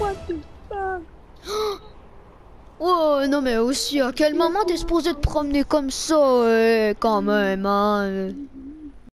What Oh non mais aussi à quel moment t'es supposé te promener comme ça euh, quand même hein?